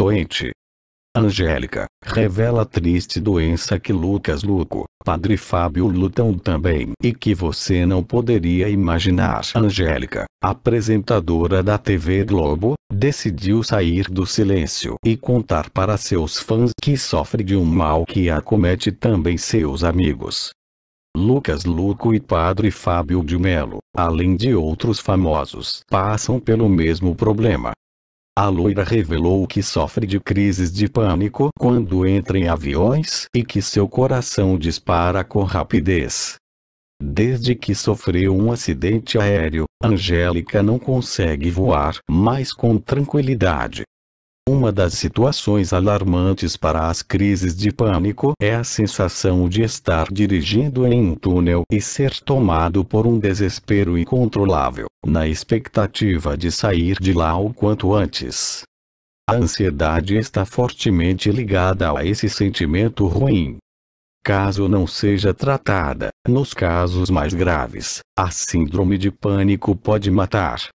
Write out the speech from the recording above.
doente. Angélica, revela a triste doença que Lucas Luco, Padre Fábio lutam também e que você não poderia imaginar. Angélica, apresentadora da TV Globo, decidiu sair do silêncio e contar para seus fãs que sofre de um mal que acomete também seus amigos. Lucas Luco e Padre Fábio de Melo, além de outros famosos, passam pelo mesmo problema. A loira revelou que sofre de crises de pânico quando entra em aviões e que seu coração dispara com rapidez. Desde que sofreu um acidente aéreo, Angélica não consegue voar mais com tranquilidade. Uma das situações alarmantes para as crises de pânico é a sensação de estar dirigindo em um túnel e ser tomado por um desespero incontrolável, na expectativa de sair de lá o quanto antes. A ansiedade está fortemente ligada a esse sentimento ruim. Caso não seja tratada, nos casos mais graves, a síndrome de pânico pode matar,